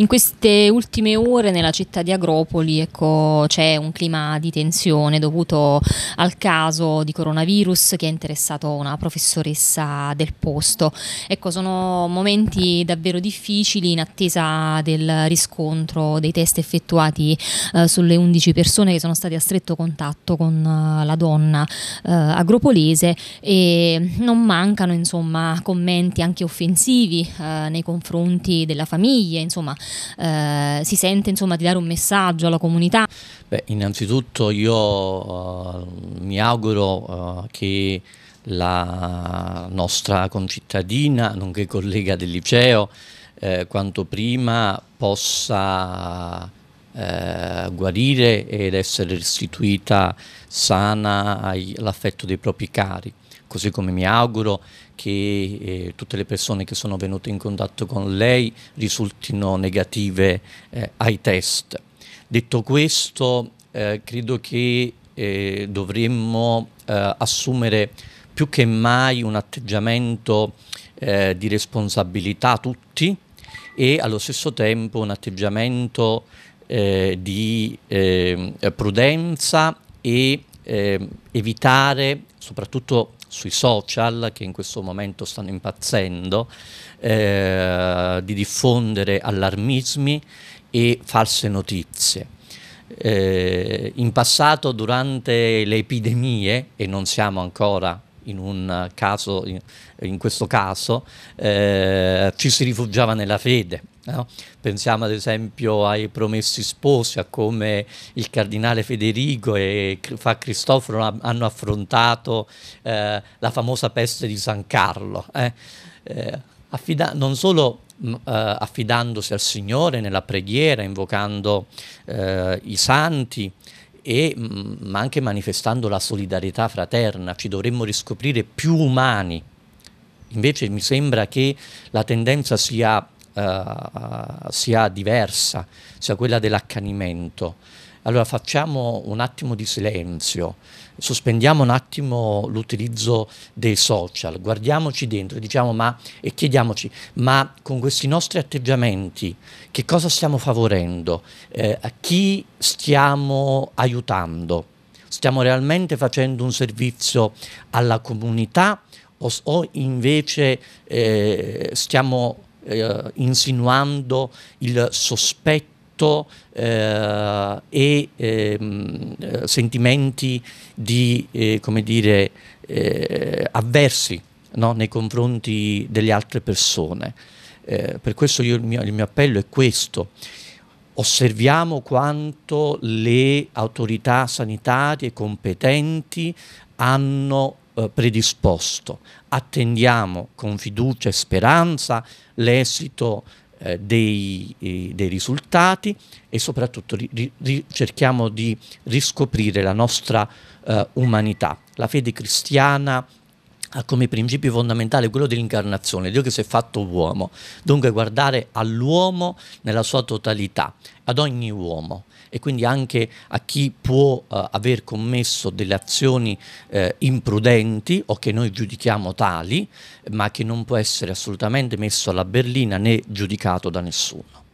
In queste ultime ore nella città di Agropoli ecco, c'è un clima di tensione dovuto al caso di coronavirus che ha interessato una professoressa del posto. Ecco, sono momenti davvero difficili in attesa del riscontro dei test effettuati eh, sulle 11 persone che sono state a stretto contatto con eh, la donna eh, agropolese e non mancano insomma commenti anche offensivi eh, nei confronti della famiglia, insomma eh, si sente insomma di dare un messaggio alla comunità? Beh, innanzitutto io uh, mi auguro uh, che la nostra concittadina, nonché collega del liceo, eh, quanto prima possa eh, guarire ed essere restituita sana all'affetto dei propri cari, così come mi auguro che eh, tutte le persone che sono venute in contatto con lei risultino negative eh, ai test. Detto questo, eh, credo che eh, dovremmo eh, assumere più che mai un atteggiamento di responsabilità tutti e allo stesso tempo un atteggiamento eh, di eh, prudenza e ehm, evitare, soprattutto sui social che in questo momento stanno impazzendo, eh, di diffondere allarmismi e false notizie. Eh, in passato durante le epidemie, e non siamo ancora in, caso, in, questo caso, eh, ci si rifugiava nella fede. No? Pensiamo ad esempio ai promessi sposi, a come il cardinale Federico e Fa Cristoforo hanno affrontato eh, la famosa peste di San Carlo, eh? Eh, affida- non solo mm, eh, affidandosi al Signore nella preghiera, invocando eh, i santi, e, mm, ma anche manifestando la solidarietà fraterna, ci dovremmo riscoprire più umani. Invece mi sembra che la tendenza sia eh, sia diversa, sia quella dell'accanimento. Allora facciamo un attimo di silenzio, sospendiamo un attimo l'utilizzo dei social, guardiamoci dentro diciamo, ma, e chiediamoci, ma con questi nostri atteggiamenti che cosa stiamo favorendo? Eh, a chi stiamo aiutando? Stiamo realmente facendo un servizio alla comunità o, o invece eh, stiamo eh, insinuando il sospetto eh, e ehm, sentimenti di, eh, come dire, eh, avversi no? nei confronti delle altre persone. Eh, per questo io, il, mio, il mio appello è questo. Osserviamo quanto le autorità sanitarie competenti hanno eh, predisposto. Attendiamo con fiducia e speranza l'esito eh, dei, eh, dei, risultati e soprattutto ri, ri, cerchiamo di riscoprire la nostra eh, umanità. La fede cristiana ha come principio fondamentale quello dell'incarnazione, Dio che si è fatto uomo, dunque guardare all'uomo nella sua totalità, ad ogni uomo e quindi anche a chi può uh, aver commesso delle azioni eh, imprudenti o che noi giudichiamo tali, ma che non può essere assolutamente messo alla berlina né giudicato da nessuno.